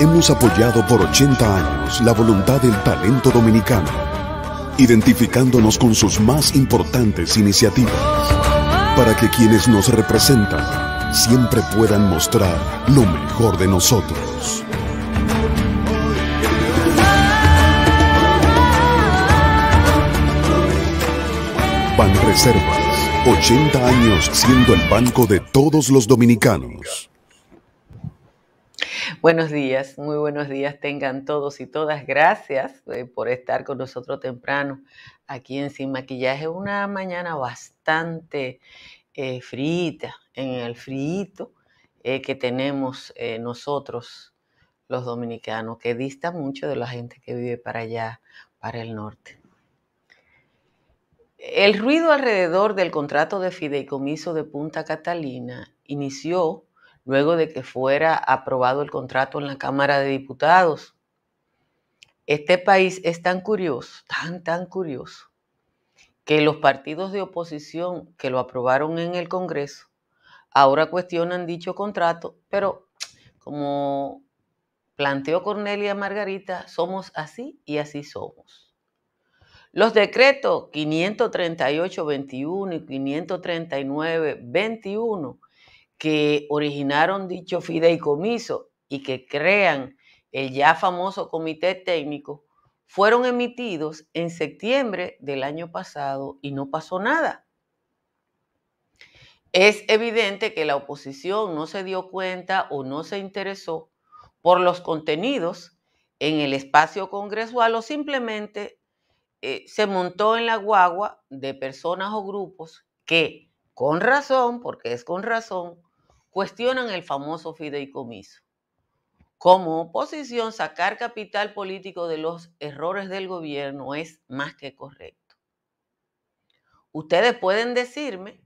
hemos apoyado por 80 años la voluntad del talento dominicano, identificándonos con sus más importantes iniciativas, para que quienes nos representan siempre puedan mostrar lo mejor de nosotros. Banreservas, 80 años siendo el banco de todos los dominicanos. Buenos días, muy buenos días tengan todos y todas. Gracias eh, por estar con nosotros temprano aquí en Sin Maquillaje. Una mañana bastante eh, frita, en el frito eh, que tenemos nosotros los dominicanos, que dista mucho de la gente que vive para allá, para el norte. El ruido alrededor del contrato de fideicomiso de Punta Catalina inició luego de que fuera aprobado el contrato en la Cámara de Diputados. Este país es tan curioso, tan, tan curioso, que los partidos de oposición que lo aprobaron en el Congreso ahora cuestionan dicho contrato, pero como planteó Cornelia Margarita, somos así y así somos. Los decretos 538-21 y 539-21 que originaron dicho fideicomiso y que crean el ya famoso comité técnico, fueron emitidos en septiembre del año pasado y no pasó nada. Es evidente que la oposición no se dio cuenta o no se interesó por los contenidos en el espacio congresual o simplemente eh, se montó en la guagua de personas o grupos que, con razón, porque es con razón, cuestionan el famoso fideicomiso. Como oposición, sacar capital político de los errores del gobierno es más que correcto. Ustedes pueden decirme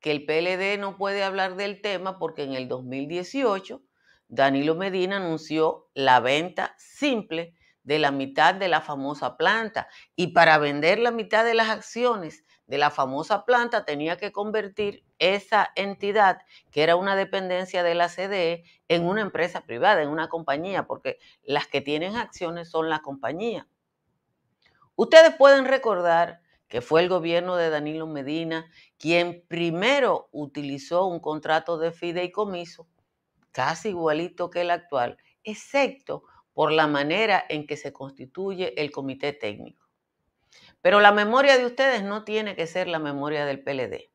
que el PLD no puede hablar del tema porque en el 2018 Danilo Medina anunció la venta simple de la mitad de la famosa planta y para vender la mitad de las acciones de la famosa planta tenía que convertir esa entidad, que era una dependencia de la CDE, en una empresa privada, en una compañía, porque las que tienen acciones son la compañía. Ustedes pueden recordar que fue el gobierno de Danilo Medina quien primero utilizó un contrato de fideicomiso, casi igualito que el actual, excepto por la manera en que se constituye el comité técnico. Pero la memoria de ustedes no tiene que ser la memoria del PLD.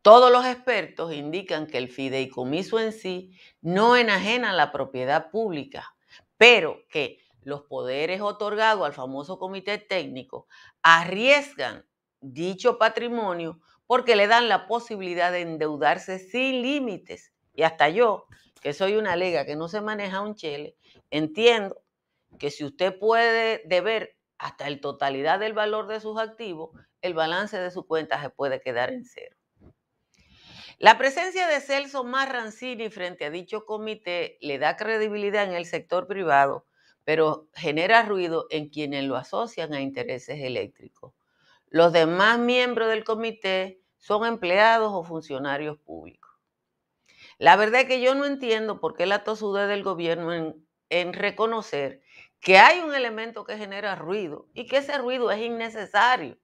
Todos los expertos indican que el fideicomiso en sí no enajena la propiedad pública, pero que los poderes otorgados al famoso comité técnico arriesgan dicho patrimonio porque le dan la posibilidad de endeudarse sin límites. Y hasta yo, que soy una lega que no se maneja un chile, entiendo que si usted puede deber hasta la totalidad del valor de sus activos, el balance de su cuenta se puede quedar en cero. La presencia de Celso Marrancini frente a dicho comité le da credibilidad en el sector privado, pero genera ruido en quienes lo asocian a intereses eléctricos. Los demás miembros del comité son empleados o funcionarios públicos. La verdad es que yo no entiendo por qué la tosudez del gobierno en, en reconocer que hay un elemento que genera ruido y que ese ruido es innecesario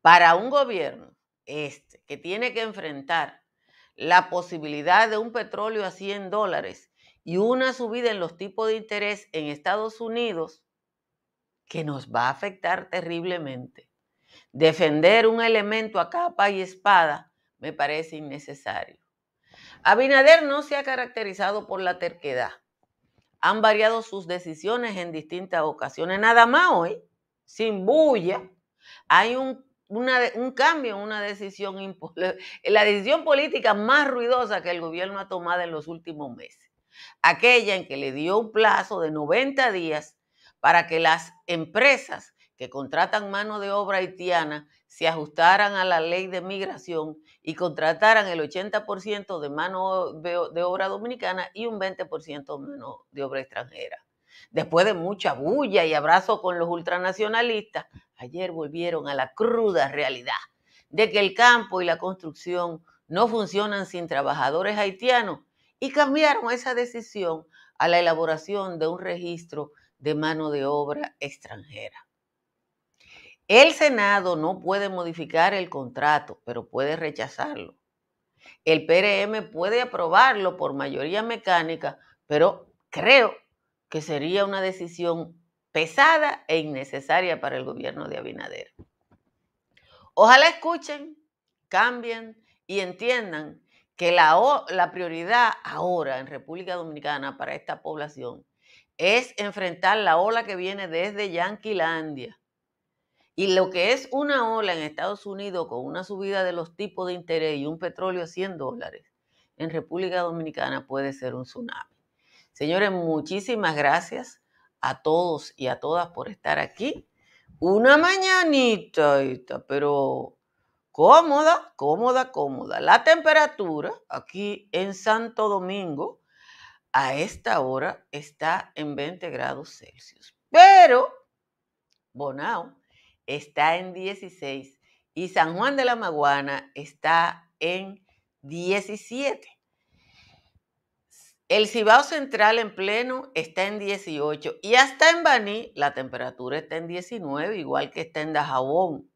para un gobierno este que tiene que enfrentar la posibilidad de un petróleo a 100 dólares y una subida en los tipos de interés en Estados Unidos que nos va a afectar terriblemente. Defender un elemento a capa y espada me parece innecesario. Abinader no se ha caracterizado por la terquedad han variado sus decisiones en distintas ocasiones. Nada más hoy, sin bulla, hay un, un cambio en una decisión, la decisión política más ruidosa que el gobierno ha tomado en los últimos meses. Aquella en que le dio un plazo de 90 días para que las empresas que contratan mano de obra haitiana se ajustaran a la ley de migración y contrataran el 80% de mano de obra dominicana y un 20% mano de obra extranjera. Después de mucha bulla y abrazo con los ultranacionalistas, ayer volvieron a la cruda realidad de que el campo y la construcción no funcionan sin trabajadores haitianos y cambiaron esa decisión a la elaboración de un registro de mano de obra extranjera. El Senado no puede modificar el contrato, pero puede rechazarlo. El PRM puede aprobarlo por mayoría mecánica, pero creo que sería una decisión pesada e innecesaria para el gobierno de Abinader. Ojalá escuchen, cambien y entiendan que la, la prioridad ahora en República Dominicana para esta población es enfrentar la ola que viene desde Yanquilandia y lo que es una ola en Estados Unidos con una subida de los tipos de interés y un petróleo a 100 dólares, en República Dominicana puede ser un tsunami. Señores, muchísimas gracias a todos y a todas por estar aquí. Una mañanita, pero cómoda, cómoda, cómoda. La temperatura aquí en Santo Domingo a esta hora está en 20 grados Celsius. Pero Bonao está en 16 y San Juan de la Maguana está en 17. El Cibao Central en pleno está en 18 y hasta en Baní la temperatura está en 19, igual que está en Dajabón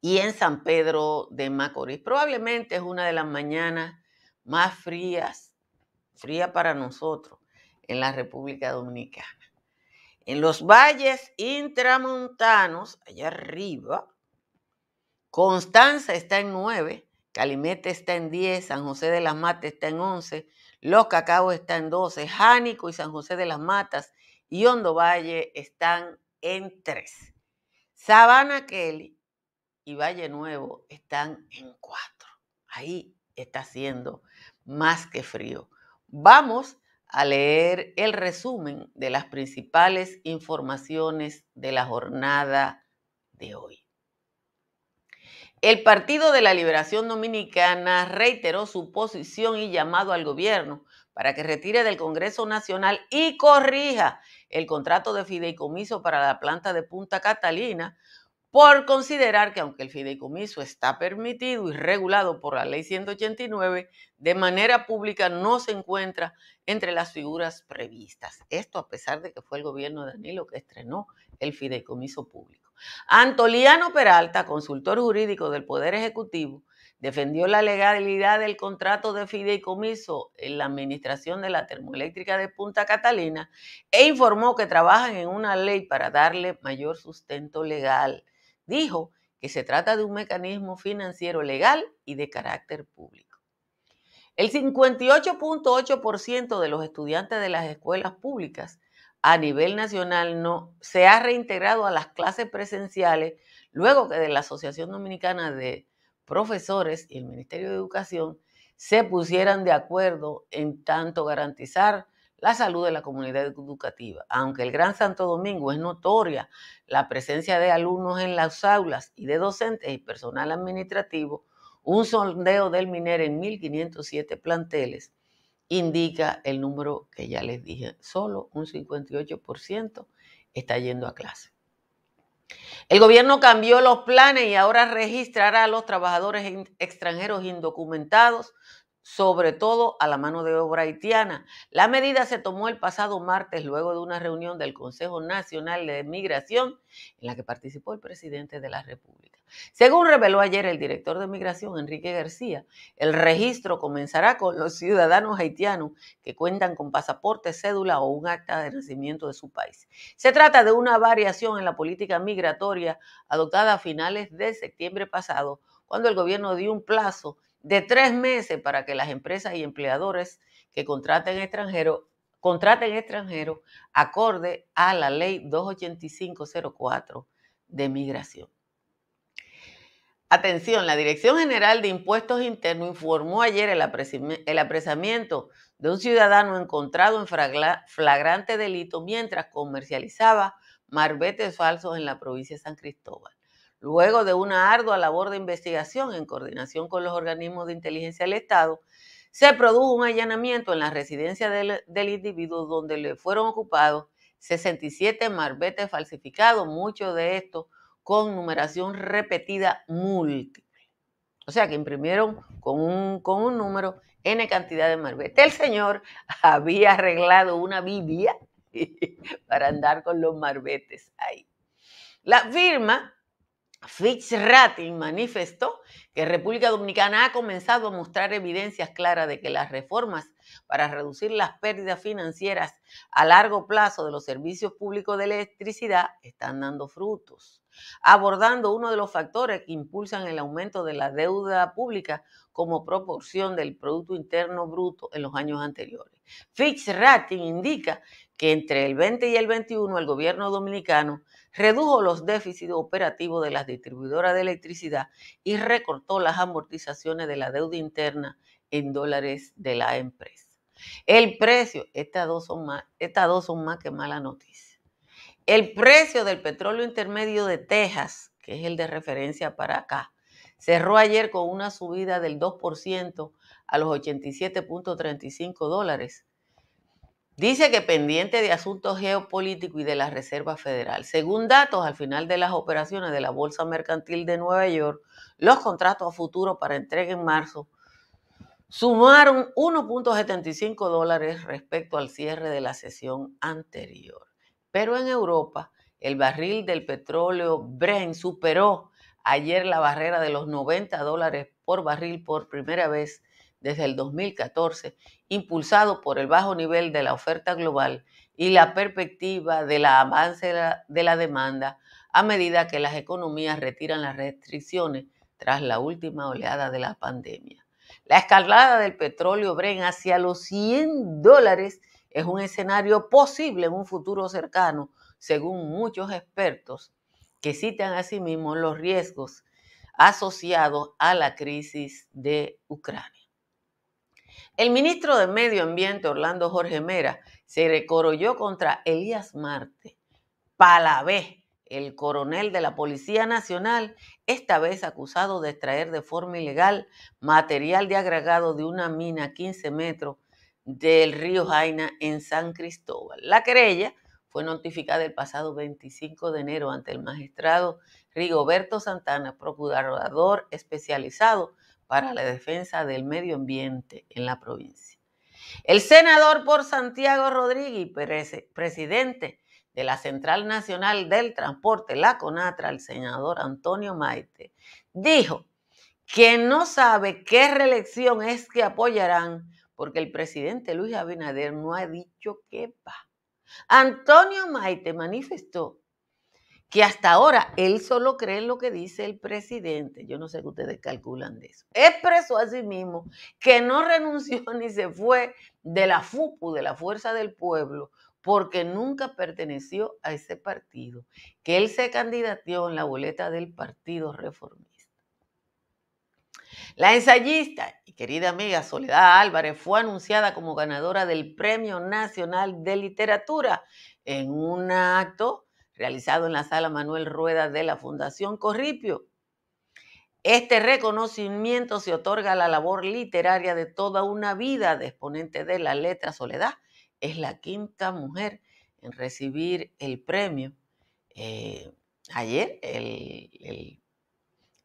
y en San Pedro de Macorís. Probablemente es una de las mañanas más frías, fría para nosotros en la República Dominicana. En los valles intramontanos, allá arriba, Constanza está en 9, Calimete está en 10, San José de las Matas está en 11, Los Cacao está en 12, Jánico y San José de las Matas y Hondo Valle están en 3. Sabana Kelly y Valle Nuevo están en 4. Ahí está haciendo más que frío. Vamos a leer el resumen de las principales informaciones de la jornada de hoy. El Partido de la Liberación Dominicana reiteró su posición y llamado al gobierno para que retire del Congreso Nacional y corrija el contrato de fideicomiso para la planta de Punta Catalina, por considerar que aunque el fideicomiso está permitido y regulado por la ley 189, de manera pública no se encuentra entre las figuras previstas. Esto a pesar de que fue el gobierno de Danilo que estrenó el fideicomiso público. Antoliano Peralta, consultor jurídico del Poder Ejecutivo, defendió la legalidad del contrato de fideicomiso en la administración de la termoeléctrica de Punta Catalina e informó que trabajan en una ley para darle mayor sustento legal dijo que se trata de un mecanismo financiero legal y de carácter público. El 58.8% de los estudiantes de las escuelas públicas a nivel nacional no se ha reintegrado a las clases presenciales luego que de la Asociación Dominicana de Profesores y el Ministerio de Educación se pusieran de acuerdo en tanto garantizar la salud de la comunidad educativa. Aunque el Gran Santo Domingo es notoria la presencia de alumnos en las aulas y de docentes y personal administrativo, un sondeo del MINER en 1.507 planteles indica el número que ya les dije, solo un 58% está yendo a clase. El gobierno cambió los planes y ahora registrará a los trabajadores extranjeros indocumentados sobre todo a la mano de obra haitiana. La medida se tomó el pasado martes luego de una reunión del Consejo Nacional de Migración en la que participó el presidente de la República. Según reveló ayer el director de Migración, Enrique García, el registro comenzará con los ciudadanos haitianos que cuentan con pasaporte, cédula o un acta de nacimiento de su país. Se trata de una variación en la política migratoria adoptada a finales de septiembre pasado, cuando el gobierno dio un plazo de tres meses para que las empresas y empleadores que contraten extranjeros contraten extranjeros acorde a la ley 28504 de migración. Atención, la Dirección General de Impuestos Internos informó ayer el, apresamiento de un ciudadano encontrado en flagrante delito mientras comercializaba marbetes falsos en la provincia de San Cristóbal. Luego de una ardua labor de investigación en coordinación con los organismos de inteligencia del Estado, se produjo un allanamiento en la residencia del, individuo donde le fueron ocupados 67 marbetes falsificados, muchos de estos con numeración repetida múltiple. O sea que imprimieron con un, con un número N cantidad de marbetes. El señor había arreglado una Biblia para andar con los marbetes ahí. La firma Rating manifestó que República Dominicana ha comenzado a mostrar evidencias claras de que las reformas para reducir las pérdidas financieras a largo plazo de los servicios públicos de electricidad están dando frutos, abordando uno de los factores que impulsan el aumento de la deuda pública como proporción del Producto Interno Bruto en los años anteriores. Fitch Rating indica que entre el 20 y el 21 el gobierno dominicano redujo los déficits operativos de las distribuidoras de electricidad y recortó las amortizaciones de la deuda interna en dólares de la empresa. El precio, estas dos son más, estas son más que mala noticia. El precio del petróleo intermedio de Texas, que es el de referencia para acá, cerró ayer con una subida del 2% a los 87.35 dólares Dice que pendiente de asuntos geopolíticos y de la Reserva Federal. Según datos, al final de las operaciones de la Bolsa Mercantil de Nueva York, los contratos a futuro para entrega en marzo sumaron 1.75 dólares respecto al cierre de la sesión anterior. Pero en Europa, el barril del petróleo Brent superó ayer la barrera de los 90 dólares por barril por primera vez desde el 2014, impulsado por el bajo nivel de la oferta global y la perspectiva de la avance de la, demanda a medida que las economías retiran las restricciones tras la última oleada de la pandemia. La escalada del petróleo Bren hacia los 100 dólares es un escenario posible en un futuro cercano, según muchos expertos que citan asimismo los riesgos asociados a la crisis de Ucrania. El ministro de Medio Ambiente, Orlando Jorge Mera, se recorolló contra Elías Marte. Palavé, el coronel de la Policía Nacional, esta vez acusado de extraer de forma ilegal material de agregado de una mina a 15 metros del río Jaina en San Cristóbal. La querella fue notificada el pasado 25 de enero ante el magistrado Rigoberto Santana, procurador especializado para la defensa del medio ambiente en la provincia. El senador por Santiago Rodríguez, presidente de la Central Nacional del Transporte, la CONATRA, el senador Antonio Maite, dijo que no sabe qué reelección es que apoyarán porque el presidente Luis Abinader no ha dicho qué va. Antonio Maite manifestó que hasta ahora él solo cree en lo que dice el presidente. Yo no sé qué ustedes calculan de eso. Expresó a sí mismo que no renunció ni se fue de la FUPU, de la Fuerza del Pueblo, porque nunca perteneció a ese partido, que él se candidateó en la boleta del Partido Reformista. La ensayista y querida amiga Soledad Álvarez fue anunciada como ganadora del Premio Nacional de Literatura en un acto realizado en la sala Manuel Rueda de la Fundación Corripio. Este reconocimiento se otorga a la labor literaria de toda una vida de exponente de la letra Soledad. Es la quinta mujer en recibir el premio. Eh, ayer el,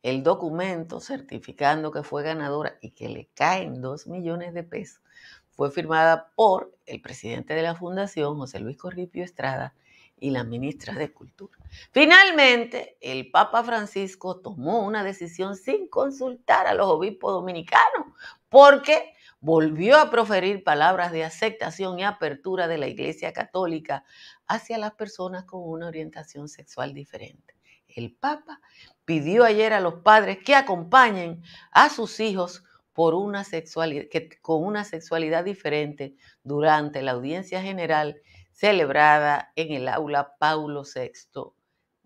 el, documento certificando que fue ganadora y que le caen dos millones de pesos fue firmada por el presidente de la fundación, José Luis Corripio Estrada, y la ministra de Cultura. Finalmente, el Papa Francisco tomó una decisión sin consultar a los obispos dominicanos, porque volvió a proferir palabras de aceptación y apertura de la Iglesia Católica hacia las personas con una orientación sexual diferente. El Papa pidió ayer a los padres que acompañen a sus hijos por una sexualidad, con una sexualidad diferente durante la audiencia general celebrada en el aula Paulo VI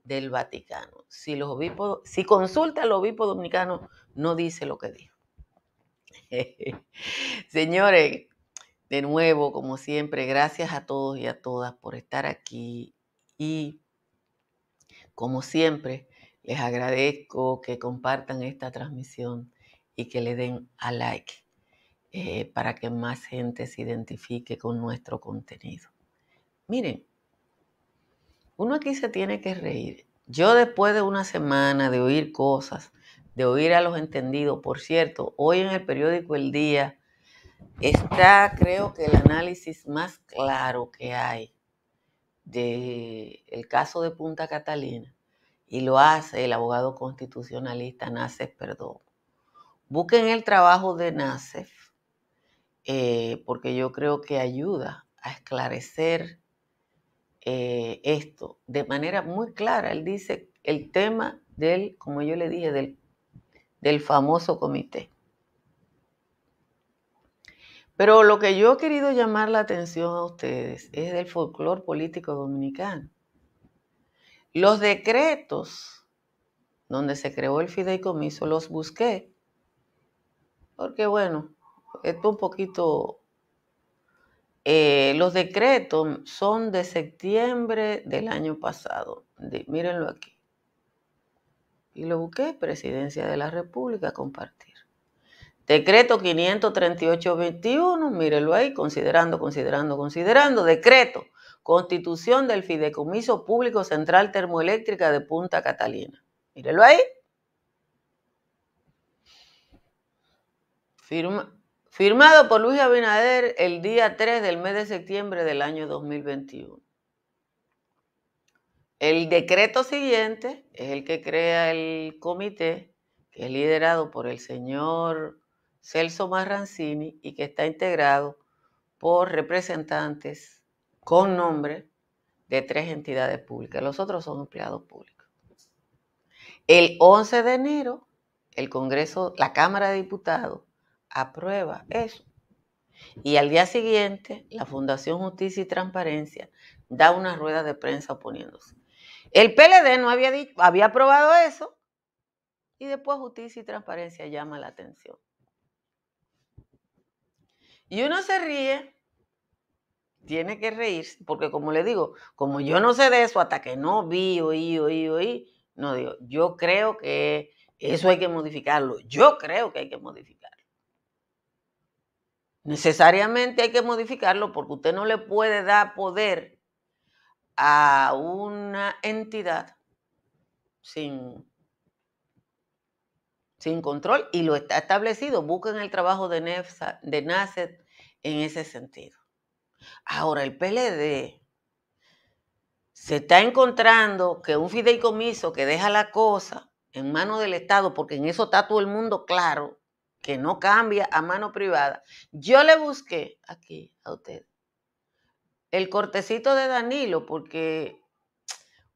del Vaticano. Si, los obispos, si consulta al obispo dominicano, no dice lo que dijo. Señores, de nuevo, como siempre, gracias a todos y a todas por estar aquí y como siempre, les agradezco que compartan esta transmisión y que le den a like eh, para que más gente se identifique con nuestro contenido. Miren, uno aquí se tiene que reír. Yo después de una semana de oír cosas, de oír a los entendidos, por cierto, hoy en el periódico El Día está creo que el análisis más claro que hay del el caso de Punta Catalina y lo hace el abogado constitucionalista Nacef Perdón. Busquen el trabajo de Nacef eh, porque yo creo que ayuda a esclarecer eh, esto de manera muy clara. Él dice el tema del, como yo le dije, del, del famoso comité. Pero lo que yo he querido llamar la atención a ustedes es del folclore político dominicano. Los decretos donde se creó el fideicomiso los busqué, porque bueno, esto un poquito eh, los decretos son de septiembre del año pasado. mírenlo aquí. Y lo busqué, Presidencia de la República, compartir. Decreto 538-21, mírenlo ahí, considerando, considerando, considerando. Decreto, constitución del Fideicomiso Público Central Termoeléctrica de Punta Catalina. Mírenlo ahí. Firma, firmado por Luis Abinader el día 3 del mes de septiembre del año 2021. El decreto siguiente es el que crea el comité, que es liderado por el señor Celso Marrancini y que está integrado por representantes con nombre de tres entidades públicas. Los otros son empleados públicos. El 11 de enero, el Congreso, la Cámara de Diputados, aprueba eso. Y al día siguiente, la Fundación Justicia y Transparencia da una rueda de prensa oponiéndose. El PLD no había, dicho, había aprobado eso y después Justicia y Transparencia llama la atención. Y uno se ríe, tiene que reírse, porque como le digo, como yo no sé de eso hasta que no vi, oí, oí, oí, no digo, yo creo que eso hay que modificarlo, yo creo que hay que modificarlo necesariamente hay que modificarlo porque usted no le puede dar poder a una entidad sin, sin control y lo está establecido. Busquen el trabajo de, Nefsa, de en ese sentido. Ahora, el PLD se está encontrando que un fideicomiso que deja la cosa en manos del Estado, porque en eso está todo el mundo claro, que no cambia a mano privada. Yo le busqué aquí a usted el cortecito de Danilo, porque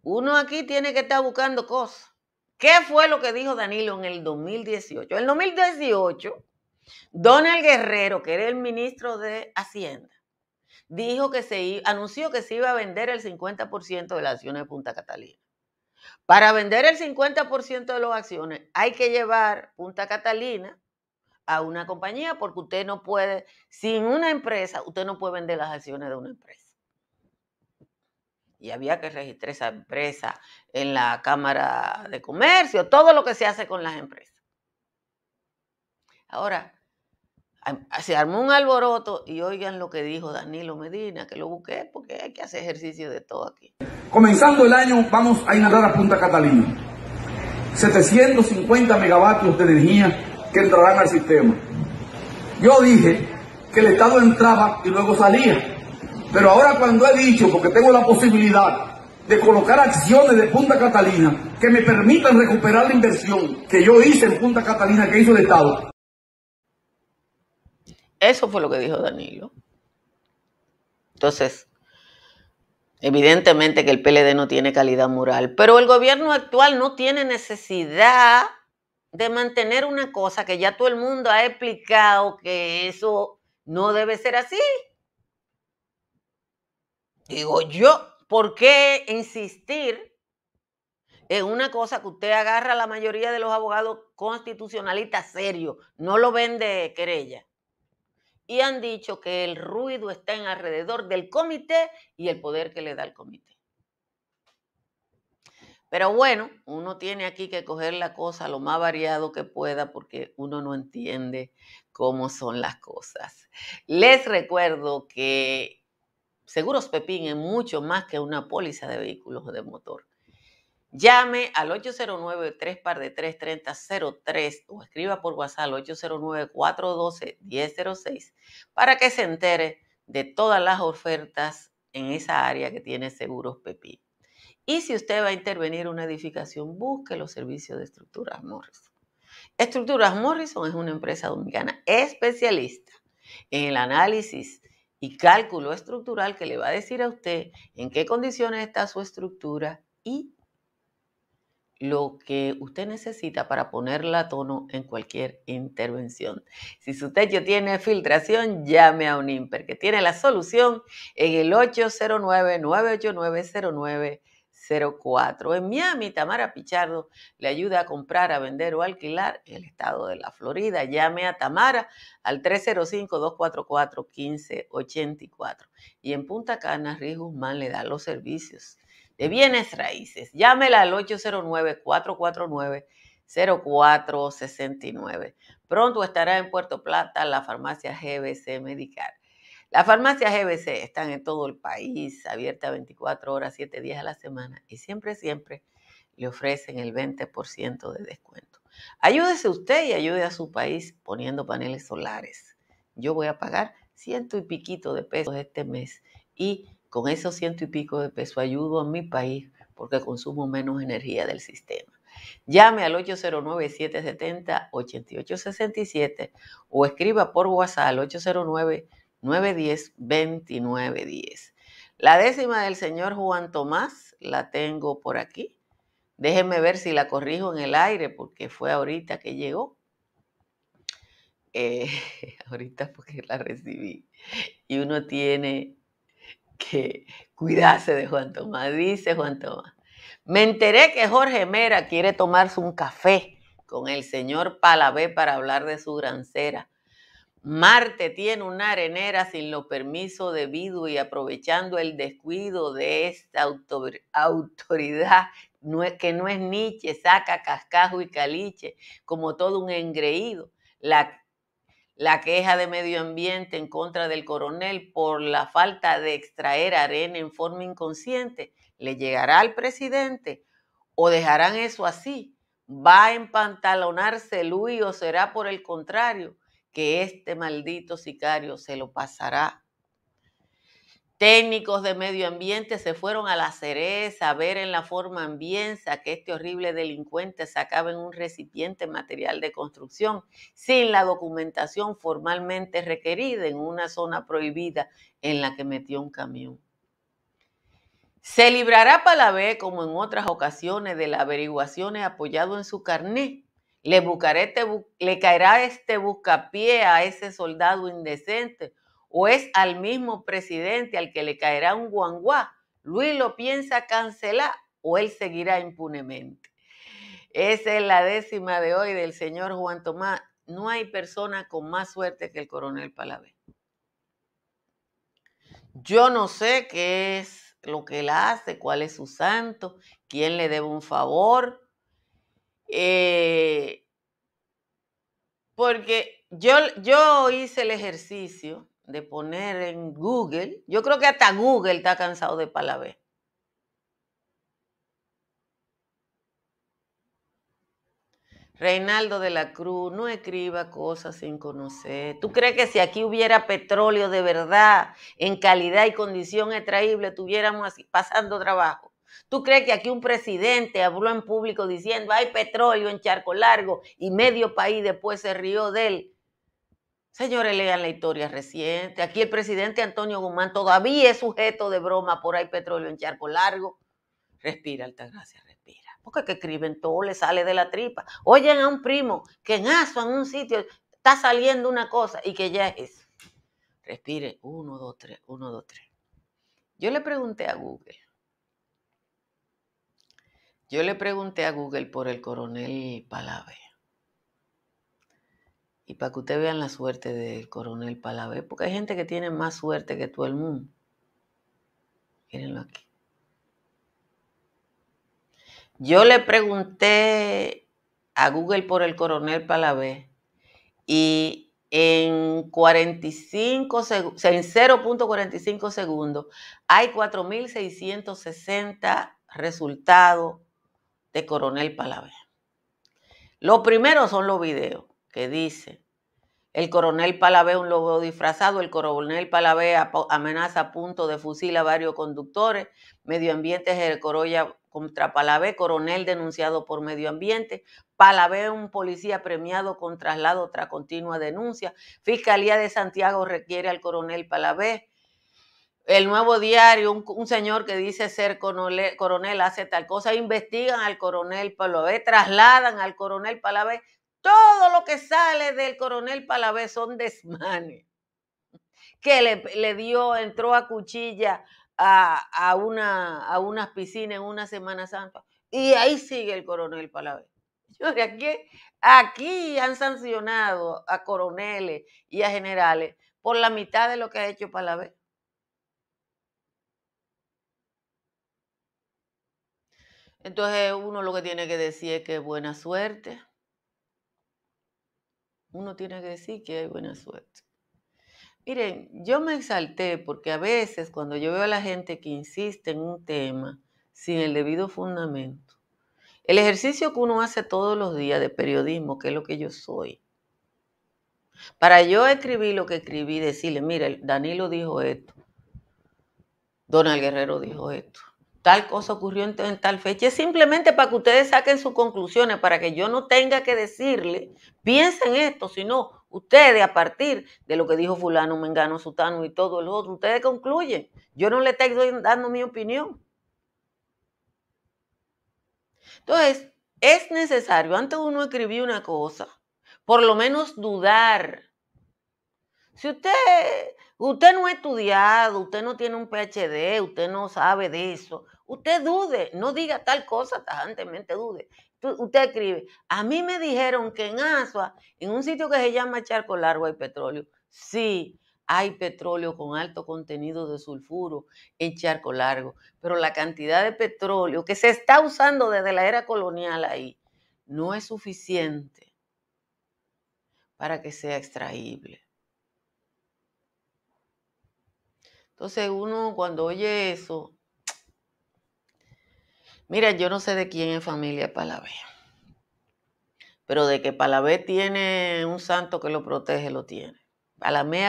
uno aquí tiene que estar buscando cosas. ¿Qué fue lo que dijo Danilo en el 2018? En el 2018, Donald Guerrero, que era el ministro de Hacienda, dijo que se anunció que se iba a vender el 50% de las acciones de Punta Catalina. Para vender el 50% de las acciones hay que llevar Punta Catalina a una compañía porque usted no puede, sin una empresa, usted no puede vender las acciones de una empresa. Y había que registrar esa empresa en la Cámara de Comercio, todo lo que se hace con las empresas. Ahora, se armó un alboroto y oigan lo que dijo Danilo Medina, que lo busqué porque hay que hacer ejercicio de todo aquí. Comenzando el año vamos a inaugurar a Punta Catalina. 750 megavatios de energía que entrarán al sistema. Yo dije que el Estado entraba y luego salía. Pero ahora cuando he dicho, porque tengo la posibilidad de colocar acciones de Punta Catalina que me permitan recuperar la inversión que yo hice en Punta Catalina, que hizo el Estado. Eso fue lo que dijo Danilo. Entonces, evidentemente que el PLD no tiene calidad moral, pero el gobierno actual no tiene necesidad de mantener una cosa que ya todo el mundo ha explicado que eso no debe ser así. Digo yo, ¿por qué insistir en una cosa que usted agarra a la mayoría de los abogados constitucionalistas serios, no lo ven de querella? Y han dicho que el ruido está en alrededor del comité y el poder que le da el comité. Pero bueno, uno tiene aquí que coger la cosa lo más variado que pueda porque uno no entiende cómo son las cosas. Les recuerdo que Seguros Pepín es mucho más que una póliza de vehículos de motor. Llame al 809 par de 33003 o escriba por WhatsApp al 809-412-1006 para que se entere de todas las ofertas en esa área que tiene Seguros Pepín. Y si usted va a intervenir una edificación, busque los servicios de Estructuras Morrison. Estructuras Morrison es una empresa dominicana especialista en el análisis y cálculo estructural que le va a decir a usted en qué condiciones está su estructura y lo que usted necesita para ponerla a tono en cualquier intervención. Si su techo tiene filtración, llame a un IMPER que tiene la solución en el 809 989 09 04. En Miami, Tamara Pichardo le ayuda a comprar, a vender o alquilar en el estado de la Florida. Llame a Tamara al 305-244-1584. Y en Punta Cana, Riz Guzmán le da los servicios de bienes raíces. Llámela al 809-449-0469. Pronto estará en Puerto Plata la farmacia GBC Medical. Las farmacias GBC están en todo el país, abiertas 24 horas, 7 días a la semana y siempre, siempre le ofrecen el 20% de descuento. Ayúdese usted y ayude a su país poniendo paneles solares. Yo voy a pagar ciento y piquito de pesos este mes y con esos ciento y pico de pesos ayudo a mi país porque consumo menos energía del sistema. Llame al 809-770-8867 o escriba por WhatsApp al 809 910-2910. La décima del señor Juan Tomás la tengo por aquí. Déjenme ver si la corrijo en el aire porque fue ahorita que llegó. Eh, ahorita porque la recibí. Y uno tiene que cuidarse de Juan Tomás. Dice Juan Tomás. Me enteré que Jorge Mera quiere tomarse un café con el señor Palabé para hablar de su grancera. Marte tiene una arenera sin lo permiso debido y aprovechando el descuido de esta autoridad que no es Nietzsche, saca cascajo y caliche como todo un engreído. La, la queja de medio ambiente en contra del coronel por la falta de extraer arena en forma inconsciente le llegará al presidente o dejarán eso así. Va a empantalonarse Luis o será por el contrario que este maldito sicario se lo pasará. Técnicos de medio ambiente se fueron a la cereza a ver en la forma ambienza que este horrible delincuente sacaba en un recipiente material de construcción sin la documentación formalmente requerida en una zona prohibida en la que metió un camión. Se librará Palabé, como en otras ocasiones, de las averiguaciones apoyado en su carné le, este le caerá este buscapié a ese soldado indecente o es al mismo presidente al que le caerá un guanguá. Luis lo piensa cancelar o él seguirá impunemente. Esa es la décima de hoy del señor Juan Tomás. No hay persona con más suerte que el coronel Palabé. Yo no sé qué es lo que él hace, cuál es su santo, quién le debe un favor, eh, porque yo, yo hice el ejercicio de poner en Google, yo creo que hasta Google está cansado de palabras. Reinaldo de la Cruz, no escriba cosas sin conocer. ¿Tú crees que si aquí hubiera petróleo de verdad, en calidad y condición extraíble, tuviéramos así, pasando trabajo? ¿Tú crees que aquí un presidente habló en público diciendo, hay petróleo en Charco Largo y medio país después se rió de él? Señores, lean la historia reciente. Aquí el presidente Antonio Guzmán todavía es sujeto de broma por hay petróleo en Charco Largo. Respira, Altagracia, respira. Porque que escriben todo le sale de la tripa. Oyen a un primo que en Aso, en un sitio, está saliendo una cosa y que ya es. Respire, uno, dos, tres, uno, dos, tres. Yo le pregunté a Google yo le pregunté a Google por el coronel Palavé. Y para que ustedes vean la suerte del coronel Palabé. porque hay gente que tiene más suerte que todo el mundo. Mírenlo aquí. Yo le pregunté a Google por el coronel Palabé y en 45 en 0.45 segundos hay 4.660 resultados de Coronel Palabé. Lo primero son los videos que dice el coronel Palavé un lobo disfrazado, el coronel Palabé amenaza a punto de fusil a varios conductores, medio ambiente el Corolla contra Palabé, coronel denunciado por medio ambiente, Palabé un policía premiado con traslado tras continua denuncia, Fiscalía de Santiago requiere al coronel Palabé, el nuevo diario, un, señor que dice ser coronel, hace tal cosa, investigan al coronel Palabé, trasladan al coronel Palabé. Todo lo que sale del coronel Palabé son desmanes. Que le, dio, entró a cuchilla a, una, a unas piscinas en una Semana Santa. Y ahí sigue el coronel Palabé. Aquí, aquí han sancionado a coroneles y a generales por la mitad de lo que ha hecho Palabé. Entonces uno lo que tiene que decir es que buena suerte. Uno tiene que decir que hay buena suerte. Miren, yo me exalté porque a veces cuando yo veo a la gente que insiste en un tema sin el debido fundamento, el ejercicio que uno hace todos los días de periodismo, que es lo que yo soy, para yo escribir lo que escribí, decirle, mire, Danilo dijo esto, Donald Guerrero dijo esto, tal cosa ocurrió en, tal fecha, es simplemente para que ustedes saquen sus conclusiones, para que yo no tenga que decirle, piensen esto, sino Ustedes, a partir de lo que dijo fulano, mengano, sutano y todo el otro, ustedes concluyen. Yo no le estoy dando mi opinión. Entonces, es necesario, antes uno escribir una cosa, por lo menos dudar. Si usted, usted no ha estudiado, usted no tiene un PhD, usted no sabe de eso, Usted dude, no diga tal cosa tajantemente, dude. Usted escribe, a mí me dijeron que en Asua, en un sitio que se llama Charco Largo hay petróleo. Sí, hay petróleo con alto contenido de sulfuro en Charco Largo, pero la cantidad de petróleo que se está usando desde la era colonial ahí no es suficiente para que sea extraíble. Entonces uno cuando oye eso, Mira, yo no sé de quién es familia Palabé, pero de que Palabé tiene un santo que lo protege, lo tiene. Palabé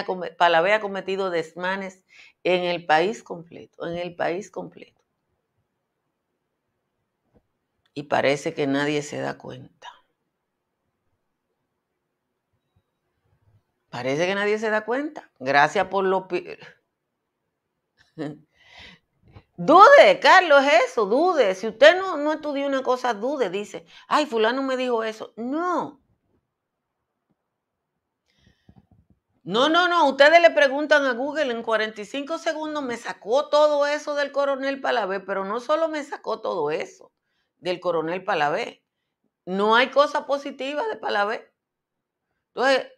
ha, cometido desmanes en el país completo, en el país completo. Y parece que nadie se da cuenta. Parece que nadie se da cuenta. Gracias por lo. Dude, Carlos, eso, dude. Si usted no, no estudió una cosa, dude. Dice, ay, fulano me dijo eso. No. No, no, no. Ustedes le preguntan a Google en 45 segundos, me sacó todo eso del coronel Palabé, pero no solo me sacó todo eso del coronel Palabé. No hay cosa positiva de Palabé. Entonces,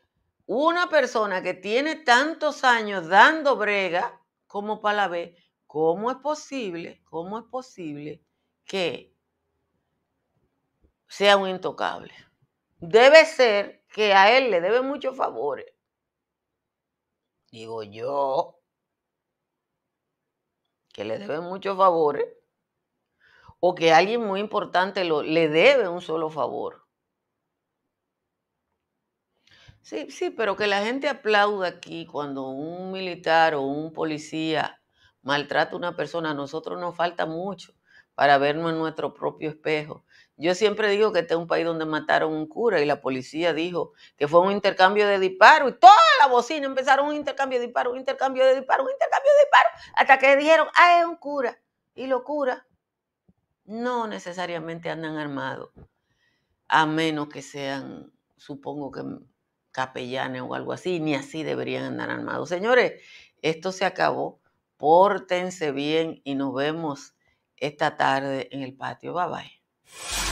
una persona que tiene tantos años dando brega como Palabé, ¿Cómo es posible, cómo es posible que sea un intocable? Debe ser que a él le debe muchos favores. Digo yo, que le debe muchos favores, o que alguien muy importante le debe un solo favor. Sí, sí, pero que la gente aplauda aquí cuando un militar o un policía maltrata a una persona, a nosotros nos falta mucho para vernos en nuestro propio espejo. Yo siempre digo que este es un país donde mataron un cura y la policía dijo que fue un intercambio de disparos y toda la bocina empezaron un intercambio de disparos, un intercambio de disparos, un intercambio de disparos, hasta que dijeron, ah, es un cura. Y los cura. no necesariamente andan armados, a menos que sean, supongo que capellanes o algo así, ni así deberían andar armados. Señores, esto se acabó. Pórtense bien y nos vemos esta tarde en el patio. Bye bye.